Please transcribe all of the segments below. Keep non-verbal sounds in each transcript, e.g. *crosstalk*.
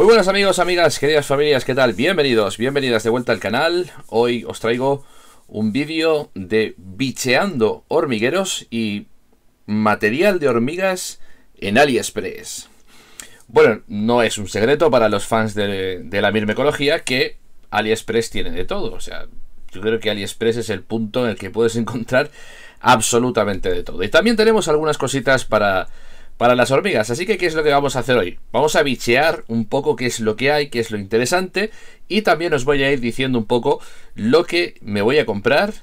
Muy buenas amigos, amigas, queridas familias, ¿qué tal? Bienvenidos, bienvenidas de vuelta al canal. Hoy os traigo un vídeo de bicheando hormigueros y material de hormigas en AliExpress. Bueno, no es un secreto para los fans de, de la mirmecología que AliExpress tiene de todo. O sea, yo creo que AliExpress es el punto en el que puedes encontrar absolutamente de todo. Y también tenemos algunas cositas para para las hormigas. Así que, ¿qué es lo que vamos a hacer hoy? Vamos a bichear un poco qué es lo que hay, qué es lo interesante y también os voy a ir diciendo un poco lo que me voy a comprar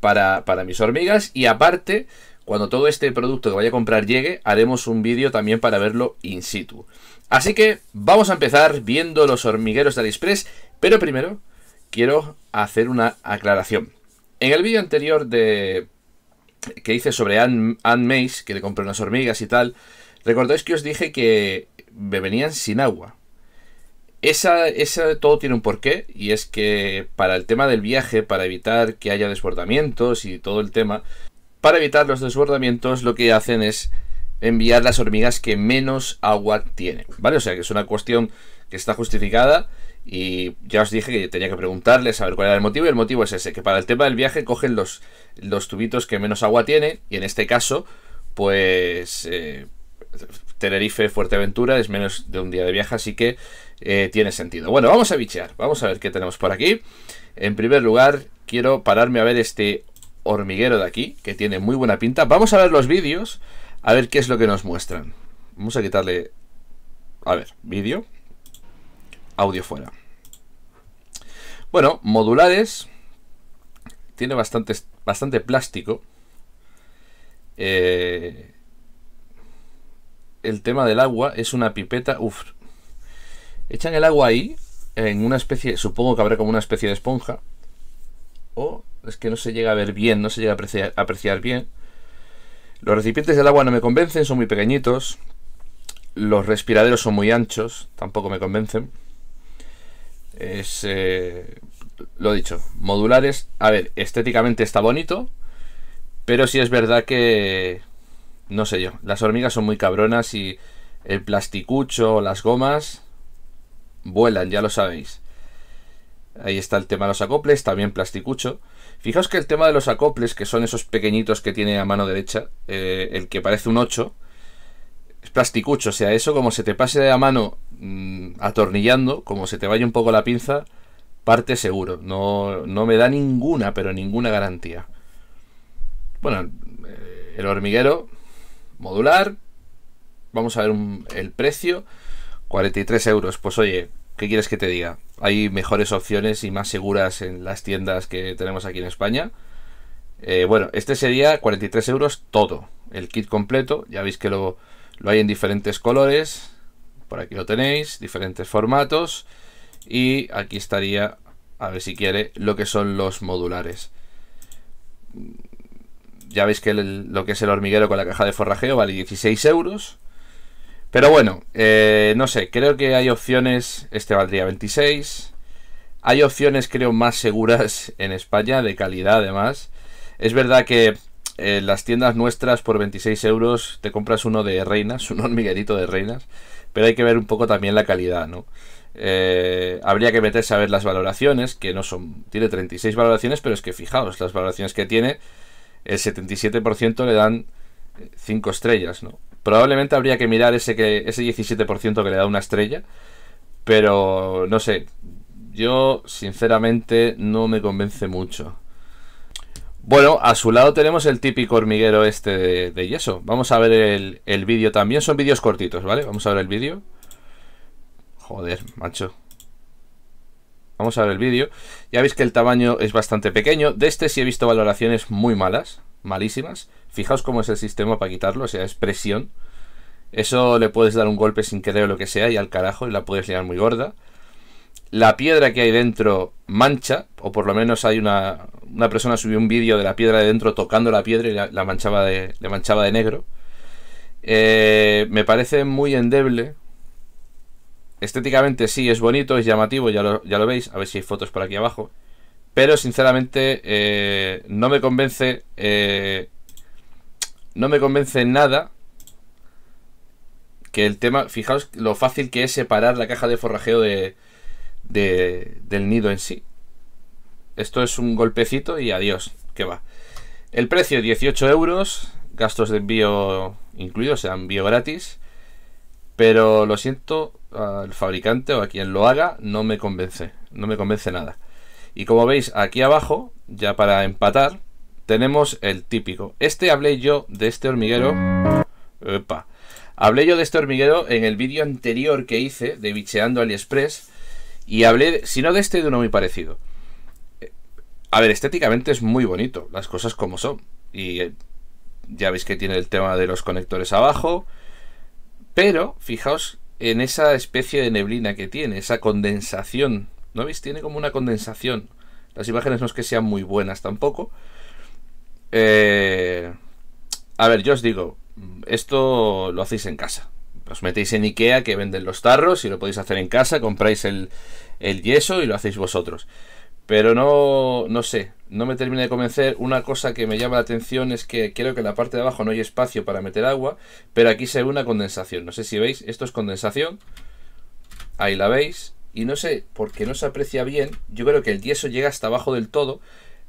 para, para mis hormigas y aparte, cuando todo este producto que vaya a comprar llegue, haremos un vídeo también para verlo in situ. Así que vamos a empezar viendo los hormigueros de AliExpress, pero primero quiero hacer una aclaración. En el vídeo anterior de que hice sobre Anne, Anne Mace, que le compré unas hormigas y tal, recordáis que os dije que me venían sin agua. Esa, esa, todo tiene un porqué, y es que para el tema del viaje, para evitar que haya desbordamientos y todo el tema, para evitar los desbordamientos lo que hacen es enviar las hormigas que menos agua tienen, ¿vale? O sea que es una cuestión que está justificada y ya os dije que tenía que preguntarles a ver cuál era el motivo. Y el motivo es ese, que para el tema del viaje cogen los, los tubitos que menos agua tiene. Y en este caso, pues eh, Tenerife, Fuerteventura es menos de un día de viaje, así que eh, tiene sentido. Bueno, vamos a bichear. Vamos a ver qué tenemos por aquí. En primer lugar, quiero pararme a ver este hormiguero de aquí, que tiene muy buena pinta. Vamos a ver los vídeos, a ver qué es lo que nos muestran. Vamos a quitarle... A ver, vídeo audio fuera. Bueno, modulares. Tiene bastante, bastante plástico. Eh, el tema del agua es una pipeta. Uf. Echan el agua ahí, en una especie, supongo que habrá como una especie de esponja. O es que no se llega a ver bien, no se llega a apreciar bien. Los recipientes del agua no me convencen, son muy pequeñitos. Los respiraderos son muy anchos, tampoco me convencen. Es, eh, lo dicho, modulares. A ver, estéticamente está bonito, pero sí es verdad que... No sé yo, las hormigas son muy cabronas y el plasticucho, las gomas, vuelan, ya lo sabéis. Ahí está el tema de los acoples, también plasticucho. Fijaos que el tema de los acoples, que son esos pequeñitos que tiene a mano derecha, eh, el que parece un 8, es plasticucho, o sea, eso como se te pase de la mano mm, atornillando, como se te vaya un poco la pinza, parte seguro. No, me da ninguna, pero ninguna garantía. Bueno, eh, el hormiguero modular, vamos a ver el precio, 43 euros. Pues oye, ¿qué quieres que te diga? Hay mejores opciones y más seguras en las tiendas que tenemos aquí en España. Eh, bueno, este sería 43 euros todo, el kit completo. Ya veis que lo lo hay en diferentes colores, por aquí lo tenéis, diferentes formatos y aquí estaría, a ver si quiere, lo que son los modulares. Ya veis que lo que es el hormiguero con la caja de forrajeo vale 16 euros. Pero bueno, eh, no sé, creo que hay opciones, este valdría 26. Hay opciones creo más seguras en España, de calidad además. Es verdad que en eh, las tiendas nuestras por 26 euros te compras uno de reinas, *laughs* un hormiguerito de reinas, pero hay que ver un poco también la calidad, ¿no? Eh, habría que meterse a ver las valoraciones, que no son. Tiene 36 valoraciones, pero es que fijaos, las valoraciones que tiene, el 77% le dan 5 eh, estrellas, ¿no? Probablemente habría que mirar ese, que, ese 17% que le da una estrella, pero no sé. Yo, sinceramente, no me convence mucho. Bueno, a su lado tenemos el típico hormiguero este de, yeso. Vamos a ver el, el vídeo también. Son vídeos cortitos, ¿vale? Vamos a ver el vídeo. Joder, macho. Vamos a ver el vídeo. Ya veis que el tamaño es bastante pequeño. De este sí he visto valoraciones muy malas, malísimas. Fijaos cómo es el sistema para quitarlo, o sea, es presión. Eso le puedes dar un golpe sin querer o lo que sea y al carajo y la puedes liar muy gorda. La piedra que hay dentro mancha, o por lo menos hay una, una persona subió un vídeo de la piedra de dentro tocando la piedra y la, manchaba, de, manchaba de negro. Eh, me parece muy endeble. Estéticamente sí, es bonito, es llamativo, ya lo, ya lo veis. A ver si hay fotos por aquí abajo. Pero sinceramente eh, no me convence... Eh, no me convence nada que el tema... Fijaos lo fácil que es separar la caja de forrajeo de del nido en sí. Esto es un golpecito y adiós, que va. El precio 18 euros, gastos de envío incluidos, o sea, envío gratis. Pero lo siento, al fabricante o a quien lo haga no me convence, no me convence nada. Y como veis aquí abajo, ya para empatar, tenemos el típico. Este hablé yo de este hormiguero. Epa. Hablé yo de este hormiguero en el vídeo anterior que hice de bicheando AliExpress y hablé, si no de este, de uno muy parecido. A ver, estéticamente es muy bonito, las cosas como son. Y eh, ya veis que tiene el tema de los conectores abajo. Pero fijaos en esa especie de neblina que tiene, esa condensación. ¿No veis? Tiene como una condensación. Las imágenes no es que sean muy buenas tampoco. Eh, a ver, yo os digo, esto lo hacéis en casa. Os metéis en Ikea que venden los tarros y lo podéis hacer en casa, compráis el yeso y lo hacéis vosotros. Pero no, no sé, no me termina de convencer. Una cosa que me llama la atención es que creo que en la parte de abajo no hay espacio para meter agua, pero aquí se ve una condensación. No sé si veis, esto es condensación. Ahí la veis. Y no sé, porque no se aprecia bien, yo creo que el yeso llega hasta abajo del todo.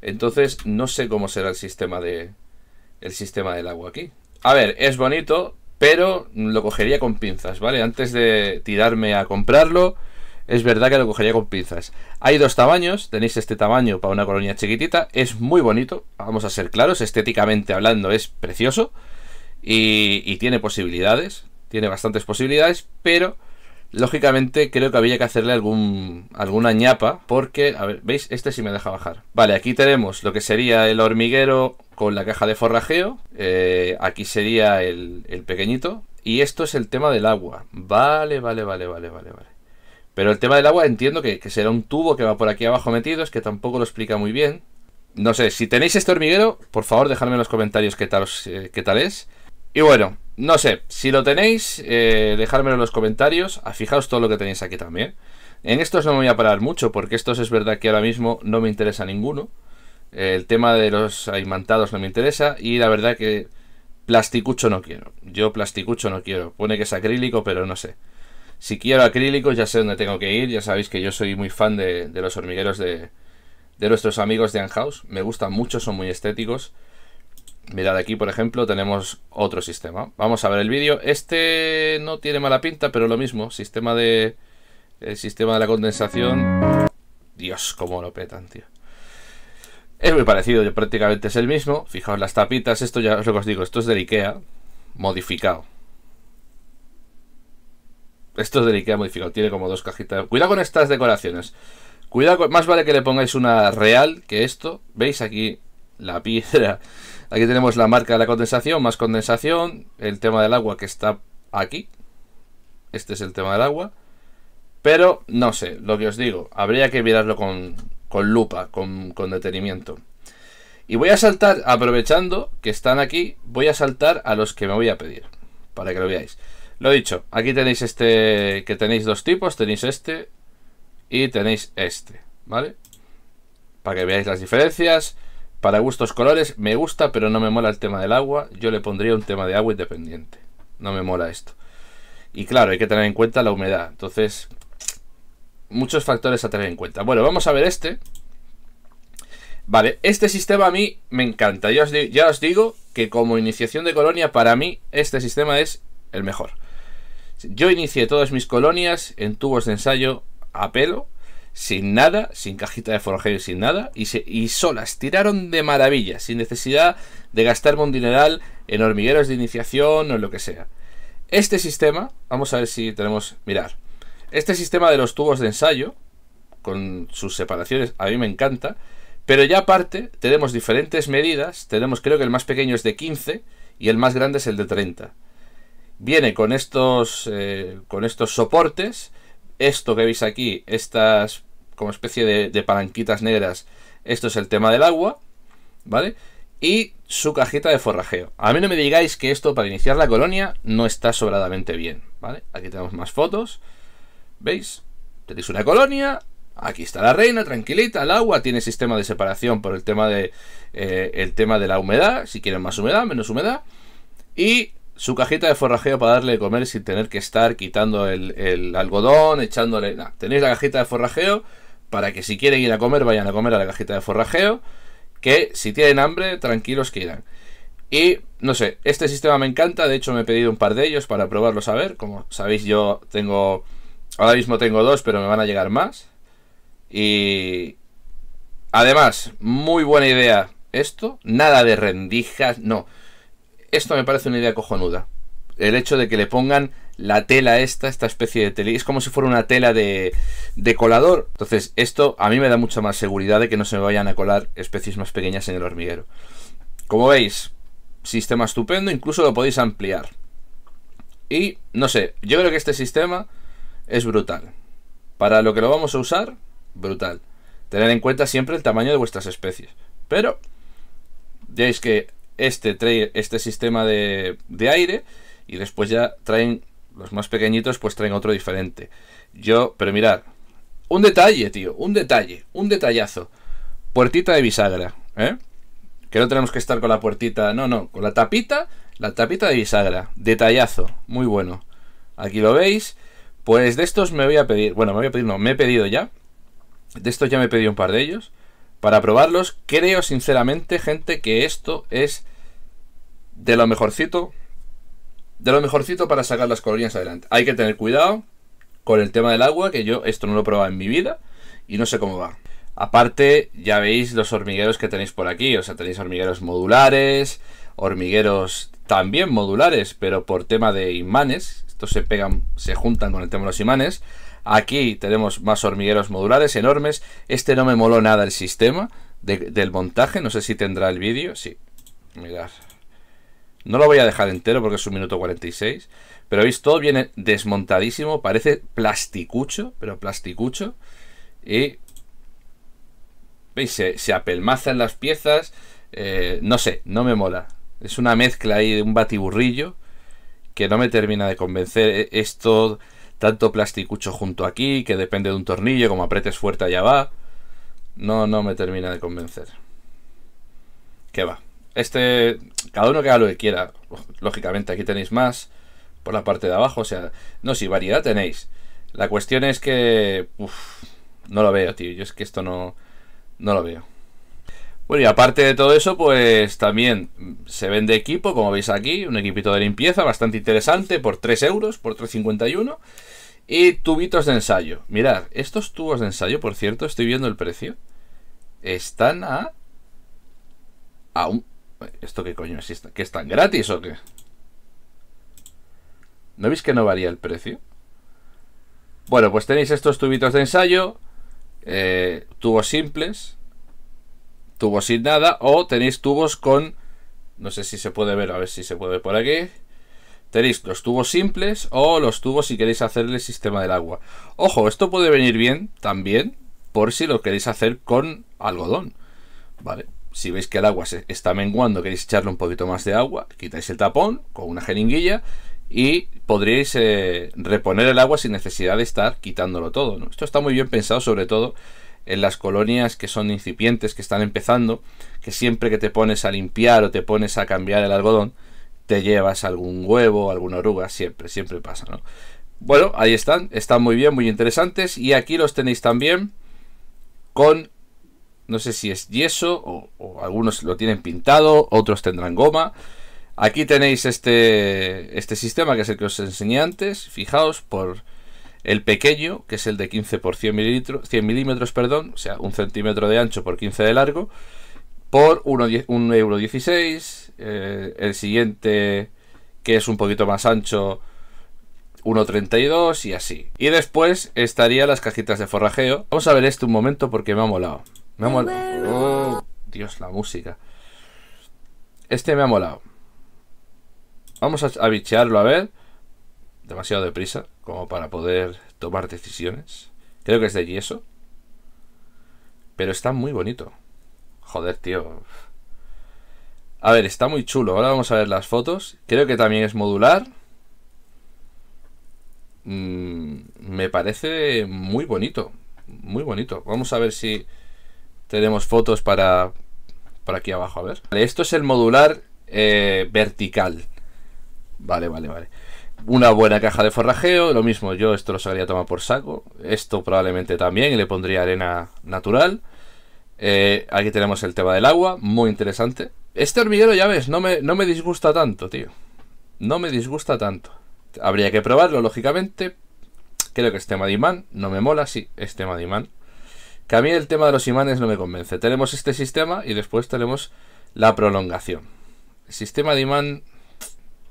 Entonces no sé cómo será el sistema el sistema del agua aquí. A ver, es bonito, pero lo cogería con pinzas, ¿vale? Antes de tirarme a comprarlo, es verdad que lo cogería con pinzas. Hay dos tamaños, tenéis este tamaño para una colonia chiquitita, es muy bonito, vamos a ser claros, estéticamente hablando es precioso y, tiene posibilidades, tiene bastantes posibilidades, pero lógicamente creo que había que hacerle algún alguna ñapa porque a ver veis este sí me deja bajar vale aquí tenemos lo que sería el hormiguero con la caja de forrajeo eh, aquí sería el, el pequeñito y esto es el tema del agua vale vale vale vale vale vale pero el tema del agua entiendo que, será un tubo que va por aquí abajo metido, es que tampoco lo explica muy bien. No sé, si tenéis este hormiguero, por favor dejadme en los comentarios qué tal, eh, qué tal es. Y bueno, no sé, si lo tenéis, eh, en los comentarios, a fijaos todo lo que tenéis aquí también. En estos no me voy a parar mucho, porque estos es verdad que ahora mismo no me interesa ninguno. El tema de los aimantados no me interesa, y la verdad que plasticucho no quiero. Yo plasticucho no quiero. Pone que es acrílico, pero no sé. Si quiero acrílicos, ya sé dónde tengo que ir. Ya sabéis que yo soy muy fan de, los hormigueros de, nuestros amigos de Anhouse. Me gustan mucho, son muy estéticos. Mirad aquí, por ejemplo, tenemos otro sistema. Vamos a ver el vídeo. Este no tiene mala pinta, pero lo mismo. Sistema de... El sistema de la condensación... Dios, cómo lo petan, tío. Es muy parecido, prácticamente es el mismo. Fijaos las tapitas, esto ya os lo os digo, esto es del Ikea, modificado. Esto es de Ikea modificado, tiene como dos cajitas. Cuidado con estas decoraciones. Cuidado, más vale que le pongáis una real que esto. ¿Veis aquí la piedra? Aquí tenemos la marca de la condensación, más condensación, el tema del agua que está aquí. Este es el tema del agua. Pero no sé, lo que os digo, habría que mirarlo con, lupa, con detenimiento. Y voy a saltar, aprovechando que están aquí, voy a saltar a los que me voy a pedir, para que lo veáis. Lo dicho, aquí tenéis este, que tenéis dos tipos, tenéis este y tenéis este, ¿vale? Para que veáis las diferencias, para gustos colores, me gusta pero no me mola el tema del agua, yo le pondría un tema de agua independiente, no me mola esto. Y claro, hay que tener en cuenta la humedad, entonces muchos factores a tener en cuenta. Bueno, vamos a ver este. Vale, este sistema a mí me encanta, ya os, ya os digo que como iniciación de colonia para mí este sistema es el mejor. Yo inicié todas mis colonias en tubos de ensayo a pelo, sin nada, sin cajita de y sin nada, y, solas, tiraron de maravilla, sin necesidad de gastarme un dineral en hormigueros de iniciación o en lo que sea. Este sistema, vamos a ver si tenemos, mirar, este sistema de los tubos de ensayo, con sus separaciones, a mí me encanta, pero ya aparte tenemos diferentes medidas, tenemos creo que el más pequeño es de 15 y el más grande es el de 30. Viene con estos, eh, con estos soportes. Esto que veis aquí, estas como especie de, palanquitas negras, esto es el tema del agua, ¿vale? Y su cajita de forrajeo. A mí no me digáis que esto para iniciar la colonia no está sobradamente bien, ¿vale? Aquí tenemos más fotos, ¿veis? Tenéis una colonia, aquí está la reina, tranquilita, el agua tiene sistema de separación por el tema de eh, el tema de la humedad, si quieren más humedad, menos humedad, y su cajita de forrajeo para darle de comer sin tener que estar quitando el, algodón, echándole... tenéis la cajita de forrajeo para que si quieren ir a comer, vayan a comer a la cajita de forrajeo, que si tienen hambre, tranquilos que irán. Y no sé, este sistema me encanta, de hecho me he pedido un par de ellos para probarlos a ver, como sabéis yo tengo, ahora mismo tengo dos, pero me van a llegar más. Y además, muy buena idea esto, nada de rendijas, no. Esto me parece una idea cojonuda. El hecho de que le pongan la tela esta, esta especie de tela, es como si fuera una tela de, de colador. Entonces, esto a mí me da mucha más seguridad de que no se me vayan a colar especies más pequeñas en el hormiguero. Como veis, sistema estupendo, incluso lo podéis ampliar. Y, no sé, yo creo que este sistema es brutal. Para lo que lo vamos a usar, brutal. Tener en cuenta siempre el tamaño de vuestras especies. Pero, veis que este, este sistema de, de aire y después ya traen los más pequeñitos pues traen otro diferente. Yo, pero mirad, un detalle, tío, un detalle, un detallazo. Puertita de bisagra, ¿eh? Que no tenemos que estar con la puertita, no, no, con la tapita, la tapita de bisagra, detallazo, muy bueno. Aquí lo veis, pues de estos me voy a pedir, bueno, me voy a pedir, no, me he pedido ya, de estos ya me he pedido un par de ellos para probarlos. Creo sinceramente, gente, que esto es de lo mejorcito. De lo mejorcito para sacar las colonias adelante. Hay que tener cuidado con el tema del agua, que yo esto no lo he probado en mi vida y no sé cómo va. Aparte, ya veis los hormigueros que tenéis por aquí. O sea, tenéis hormigueros modulares, hormigueros también modulares, pero por tema de imanes. Estos se pegan, se juntan con el tema de los imanes. Aquí tenemos más hormigueros modulares enormes. Este no me moló nada el sistema del montaje. No sé si tendrá el vídeo. Sí, mirad. No lo voy a dejar entero porque es un minuto 46. Pero veis, todo viene desmontadísimo. Parece plasticucho, pero plasticucho. Y... ¿Veis? Se, se apelmazan las piezas. Eh, no sé, no me mola. Es una mezcla ahí de un batiburrillo que no me termina de convencer. E, esto tanto plasticucho junto aquí, que depende de un tornillo, como apretes fuerte allá va. No, no me termina de convencer. ¿Qué va? Este, cada uno que haga lo que quiera. Lógicamente aquí tenéis más por la parte de abajo, o sea, no, si variedad tenéis. La cuestión es que, uf, no lo veo, tío. Yo es que esto no, no lo veo. Bueno, y aparte de todo eso, pues también se vende equipo, como veis aquí, un equipito de limpieza bastante interesante por 3 euros, por 3,51. Y tubitos de ensayo. Mirad, estos tubos de ensayo, por cierto, estoy viendo el precio. Están a... a un... ¿Esto qué coño es? ¿Que están gratis o qué? ¿No veis que no varía el precio? Bueno, pues tenéis estos tubitos de ensayo, eh, tubos simples, tubos sin nada o tenéis tubos con, no sé si se puede ver, a ver si se puede ver por aquí. Tenéis los tubos simples o los tubos si queréis hacerle el sistema del agua. Ojo, esto puede venir bien también por si lo queréis hacer con algodón. ¿Vale? Si veis que el agua se está menguando, queréis echarle un poquito más de agua, quitáis el tapón con una jeringuilla y podréis eh, reponer el agua sin necesidad de estar quitándolo todo. Esto está muy bien pensado sobre todo en las colonias que son incipientes, que están empezando, que siempre que te pones a limpiar o te pones a cambiar el algodón, te llevas algún huevo, alguna oruga, siempre, siempre pasa, ¿no? Bueno, ahí están, están muy bien, muy interesantes. Y aquí los tenéis también con, no sé si es yeso, o, o algunos lo tienen pintado, otros tendrán goma. Aquí tenéis este, este sistema que es el que os enseñé antes, fijaos, por el pequeño, que es el de 15 por 100 mililitros, 100 milímetros, perdón, o sea, un centímetro de ancho por 15 de largo, por 1,16 euro. 16, eh, el siguiente, que es un poquito más ancho, 1,32 y así. Y después estarían las cajitas de forrajeo. Vamos a ver este un momento porque me ha molado. Me ha molado. Oh, Dios, la música. Este me ha molado. Vamos a, a bichearlo a ver demasiado deprisa como para poder tomar decisiones. Creo que es de yeso. Pero está muy bonito. Joder, tío. A ver, está muy chulo. Ahora vamos a ver las fotos. Creo que también es modular. Mm, me parece muy bonito. Muy bonito. Vamos a ver si tenemos fotos para, para aquí abajo. A ver. Vale, esto es el modular eh, vertical. Vale, vale, vale una buena caja de forrajeo, lo mismo, yo esto lo sacaría a tomar por saco, esto probablemente también, y le pondría arena natural. Eh, aquí tenemos el tema del agua, muy interesante. Este hormiguero, ya ves, no me, no me disgusta tanto, tío. No me disgusta tanto. Habría que probarlo, lógicamente. Creo que es tema de imán, no me mola, sí, es tema de imán. Que a mí el tema de los imanes no me convence. Tenemos este sistema y después tenemos la prolongación. sistema de imán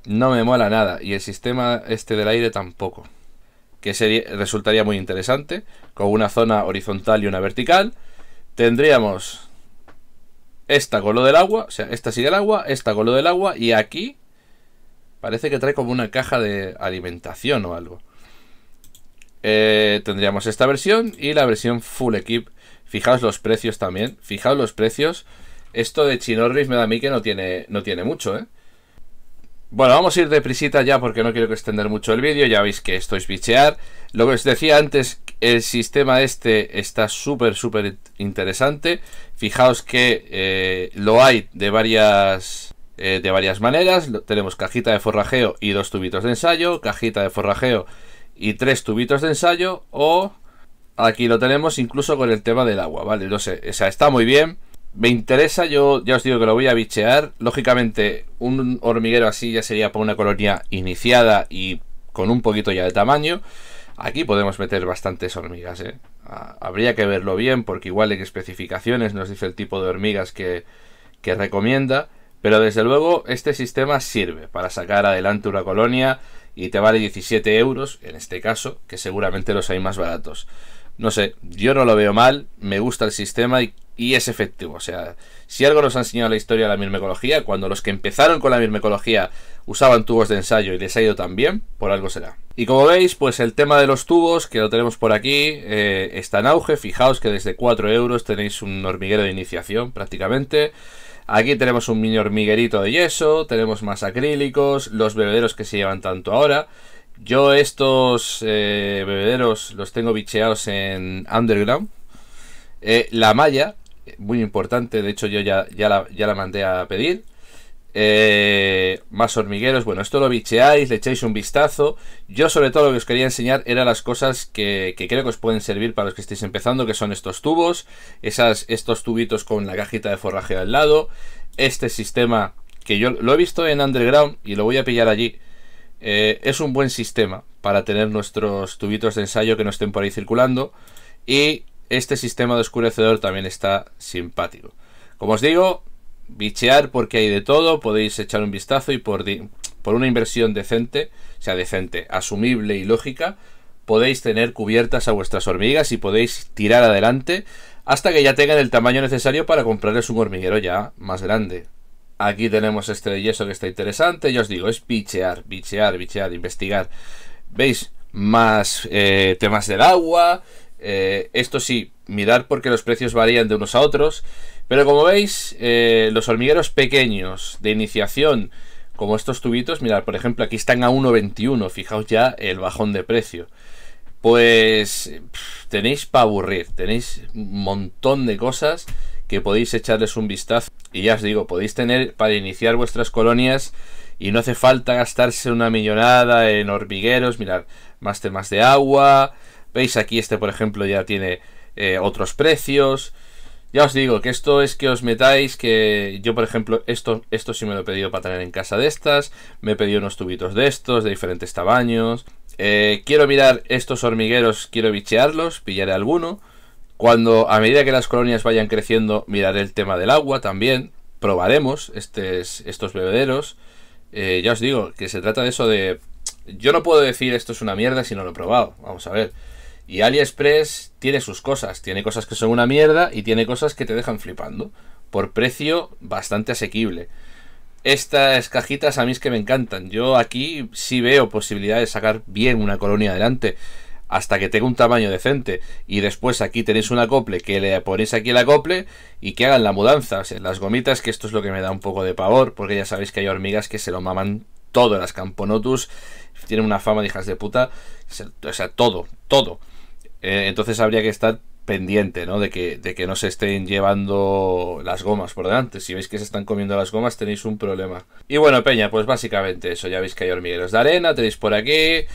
no me mola nada y el sistema este del aire tampoco. Que resultaría muy interesante, con una zona horizontal y una vertical. Tendríamos esta con lo del agua, o sea, esta sigue el agua, esta con lo del agua y aquí parece que trae como una caja de alimentación o algo. Eh, tendríamos esta versión y la versión full equip. Fijaos los precios también, fijaos los precios. Esto de Chinorris me da a mí que no tiene, no tiene mucho, ¿eh? Bueno, vamos a ir deprisita ya porque no quiero que extender mucho el vídeo, ya veis que esto es bichear. Lo que os decía antes, el sistema este está súper, súper interesante. Fijaos que eh, lo hay de varias, eh, de varias maneras. Tenemos cajita de forrajeo y dos tubitos de ensayo, cajita de forrajeo y tres tubitos de ensayo o aquí lo tenemos incluso con el tema del agua, ¿vale? No sé, o sea, está muy bien. Me interesa, yo ya os digo que lo voy a bichear. Lógicamente, un hormiguero así ya sería para una colonia iniciada y con un poquito ya de tamaño. Aquí podemos meter bastantes hormigas, ¿eh? Ah, habría que verlo bien porque igual en especificaciones nos dice el tipo de hormigas que, que recomienda. Pero desde luego este sistema sirve para sacar adelante una colonia y te vale 17 euros, en este caso, que seguramente los hay más baratos. No sé, yo no lo veo mal, me gusta el sistema y y es efectivo. O sea, si algo nos ha enseñado la historia de la mirmecología, cuando los que empezaron con la mirmecología usaban tubos de ensayo y les ha ido tan por algo será. Y como veis, pues el tema de los tubos, que lo tenemos por aquí, eh, está en auge. Fijaos que desde 4 euros tenéis un hormiguero de iniciación prácticamente. Aquí tenemos un mini hormiguerito de yeso, tenemos más acrílicos, los bebederos que se llevan tanto ahora. Yo estos eh, bebederos los tengo bicheados en Underground. Eh, la malla, muy importante, de hecho yo ya, ya, la, ya la mandé a pedir. Eh, más hormigueros, bueno, esto lo bicheáis, le echáis un vistazo. Yo sobre todo lo que os quería enseñar eran las cosas que, creo que os pueden servir para los que estéis empezando, que son estos tubos, esas, estos tubitos con la cajita de forraje al lado, este sistema que yo lo he visto en Underground y lo voy a pillar allí. Eh, es un buen sistema para tener nuestros tubitos de ensayo que no estén por ahí circulando. Y este sistema de oscurecedor también está simpático. Como os digo, bichear porque hay de todo, podéis echar un vistazo y por, por una inversión decente, sea, decente, asumible y lógica, podéis tener cubiertas a vuestras hormigas y podéis tirar adelante hasta que ya tengan el tamaño necesario para comprarles un hormiguero ya más grande. Aquí tenemos este yeso que está interesante, ya os digo, es bichear, bichear, bichear, investigar. ¿Veis? Más eh, temas del agua, eh, esto sí, mirar porque los precios varían de unos a otros. Pero como veis, eh, los hormigueros pequeños de iniciación, como estos tubitos, mirad, por ejemplo, aquí están a 1.21, fijaos ya el bajón de precio. Pues tenéis para aburrir, tenéis un montón de cosas que podéis echarles un vistazo. Y ya os digo, podéis tener para iniciar vuestras colonias y no hace falta gastarse una millonada en hormigueros, mirad, más temas de agua, Veis aquí este, por ejemplo, ya tiene eh, otros precios. Ya os digo que esto es que os metáis, que yo por ejemplo, esto, esto sí me lo he pedido para tener en casa de estas, me he pedido unos tubitos de estos, de diferentes tamaños. Eh, quiero mirar estos hormigueros, quiero bichearlos, pillaré alguno. Cuando a medida que las colonias vayan creciendo, miraré el tema del agua también, probaremos este estos bebederos. Eh, ya os digo que se trata de eso de... Yo no puedo decir esto es una mierda si no lo he probado, vamos a ver. Y AliExpress tiene sus cosas, tiene cosas que son una mierda y tiene cosas que te dejan flipando, por precio bastante asequible. Estas cajitas a mí es que me encantan. Yo aquí sí veo posibilidad de sacar bien una colonia adelante hasta que tenga un tamaño decente. Y después aquí tenéis un acople que le ponéis aquí el acople y que hagan la mudanza. O sea, las gomitas, que esto es lo que me da un poco de pavor, porque ya sabéis que hay hormigas que se lo maman todo. Las Camponotus tienen una fama de hijas de puta. O sea, todo, todo. Eh, entonces habría que estar pendiente, ¿no? De que, no se estén llevando las gomas por delante. Si veis que se están comiendo las gomas, tenéis un problema. Y bueno, Peña, pues básicamente eso. Ya veis que hay hormigueros de arena, tenéis por aquí.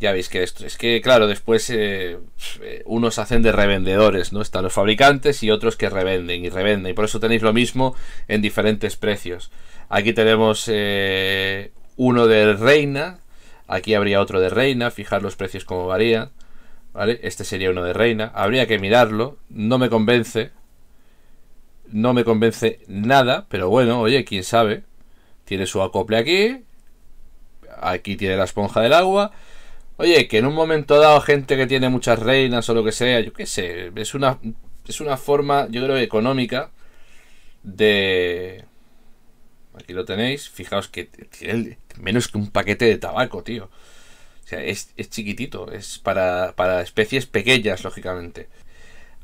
Ya veis que esto es que, claro, después eh, eh, unos hacen de revendedores, ¿no? Están los fabricantes y otros que revenden y revenden. Y por eso tenéis lo mismo en diferentes precios. Aquí tenemos uno de reina. Aquí habría otro de reina. Fijar los precios como varían. ¿Vale? Este sería uno de reina. Habría que mirarlo. No me convence. No me convence nada. Pero bueno, oye, quién sabe. Tiene su acople aquí. Aquí tiene la esponja del agua. Oye, que en un momento dado gente que tiene muchas reinas o lo que sea, yo qué sé, es una, es una forma, yo creo, económica de... Aquí lo tenéis, fijaos que tiene menos que un paquete de tabaco, tío es, chiquitito, es para, especies pequeñas, lógicamente.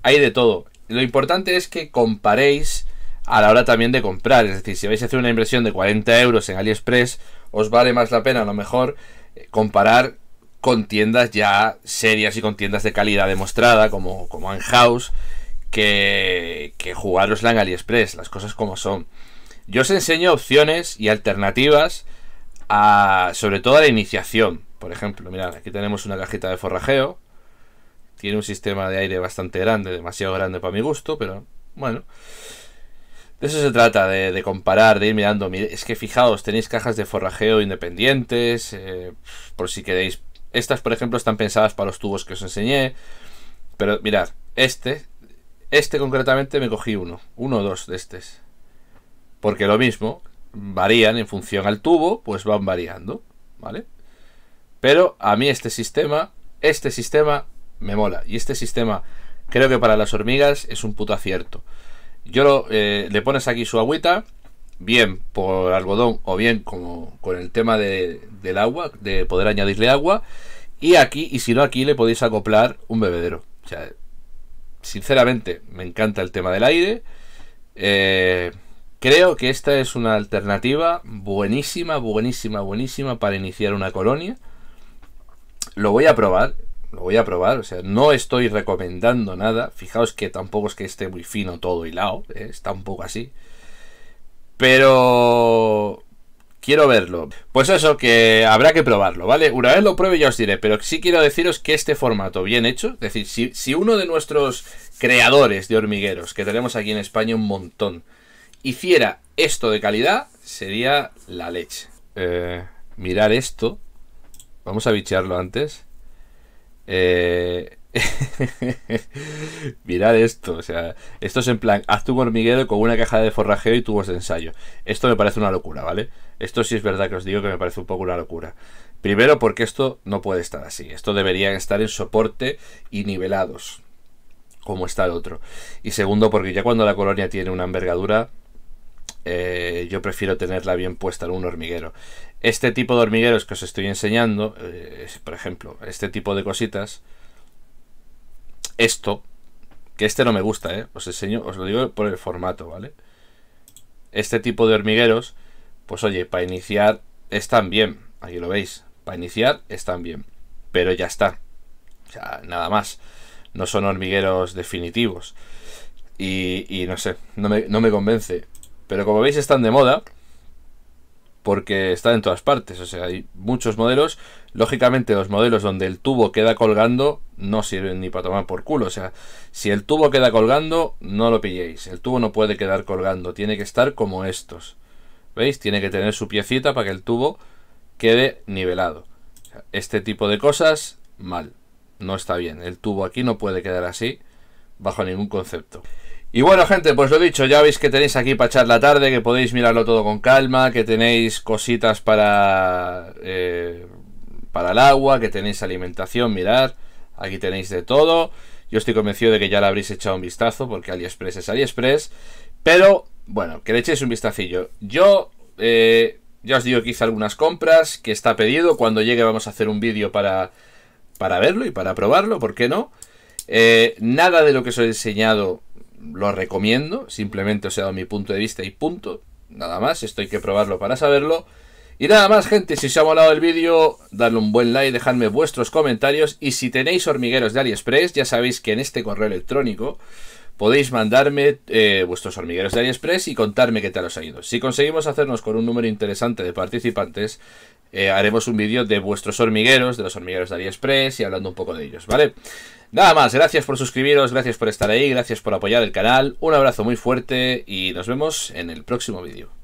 Hay de todo. Lo importante es que comparéis a la hora también de comprar. Es decir, si vais a hacer una inversión de 40 euros en AliExpress, os vale más la pena a lo mejor eh, comparar con tiendas ya serias y con tiendas de calidad demostrada, como, como House, que, que jugarosla en AliExpress, las cosas como son. Yo os enseño opciones y alternativas a, sobre todo a la iniciación. Por ejemplo, mirad, aquí tenemos una cajita de forrajeo. Tiene un sistema de aire bastante grande, demasiado grande para mi gusto, pero bueno. De eso se trata, de, comparar, de ir mirando. Es que fijaos, tenéis cajas de forrajeo independientes, eh, por si queréis. Estas, por ejemplo, están pensadas para los tubos que os enseñé. Pero mirad, este, este concretamente me cogí uno, uno o dos de estos. Porque lo mismo, varían en función al tubo, pues van variando, ¿vale? Pero a mí este sistema, este sistema me mola. Y este sistema creo que para las hormigas es un puto acierto. Yo eh, le pones aquí su agüita, bien por algodón o bien como con el tema del agua, de poder añadirle agua. Y aquí, y si no aquí, le podéis acoplar un bebedero. O sea, sinceramente, me encanta el tema del aire. Eh, creo que esta es una alternativa buenísima, buenísima, buenísima para iniciar una colonia lo voy a probar, lo voy a probar, o sea, no estoy recomendando nada, fijaos que tampoco es que esté muy fino todo hilado, ¿eh? está un poco así, pero quiero verlo. Pues eso, que habrá que probarlo, ¿vale? Una vez lo pruebe ya os diré, pero sí quiero deciros que este formato bien hecho, es decir, si, uno de nuestros creadores de hormigueros, que tenemos aquí en España un montón, hiciera esto de calidad, sería la leche. Eh, mirar esto Vamos a bichearlo antes. Eh... *laughs* Mirad esto, o sea, esto es en plan, haz tu hormiguero con una caja de forrajeo y tubos de ensayo. Esto me parece una locura, ¿vale? Esto sí es verdad que os digo que me parece un poco una locura. Primero porque esto no puede estar así, esto debería estar en soporte y nivelados, como está el otro. Y segundo porque ya cuando la colonia tiene una envergadura, eh, yo prefiero tenerla bien puesta en un hormiguero este tipo de hormigueros que os estoy enseñando, eh, por ejemplo, este tipo de cositas, esto, que este no me gusta, eh, os enseño, os lo digo por el formato, ¿vale? Este tipo de hormigueros, pues oye, para iniciar están bien, aquí lo veis, para iniciar están bien, pero ya está, o sea, nada más, no son hormigueros definitivos. Y, no sé, no me convence. Pero como veis están de moda, porque está en todas partes, o sea, hay muchos modelos. Lógicamente, los modelos donde el tubo queda colgando no sirven ni para tomar por culo, o sea, si el tubo queda colgando, no lo pilléis, el tubo no puede quedar colgando, tiene que estar como estos. ¿Veis? Tiene que tener su piecita para que el tubo quede nivelado. este tipo de cosas, mal, no está bien, el tubo aquí no puede quedar así bajo ningún concepto. Y bueno, gente, pues lo dicho, ya veis que tenéis aquí para echar la tarde, que podéis mirarlo todo con calma, que tenéis cositas para, eh, para el agua, que tenéis alimentación, Mirad, aquí tenéis de todo. Yo estoy convencido de que ya le habréis echado un vistazo, porque AliExpress es AliExpress. Pero, bueno, que le echéis un vistacillo. Yo, eh, ya os digo que hice algunas compras, que está pedido. Cuando llegue vamos a hacer un vídeo para, para verlo y para probarlo, ¿por qué no? Eh, nada de lo que os he enseñado lo recomiendo, simplemente os he dado mi punto de vista y punto. Nada más, esto hay que probarlo para saberlo. Y nada más, gente, si os ha molado el vídeo, dadle un buen like, dejadme vuestros comentarios. Y si tenéis hormigueros de AliExpress, ya sabéis que en este correo electrónico podéis mandarme eh, vuestros hormigueros de AliExpress y contarme qué tal os ha ido. Si conseguimos hacernos con un número interesante de participantes, eh, haremos un vídeo de vuestros hormigueros, de los hormigueros de AliExpress y hablando un poco de ellos, ¿vale? Nada más, gracias por suscribiros, gracias por estar ahí, gracias por apoyar el canal, un abrazo muy fuerte y nos vemos en el próximo vídeo.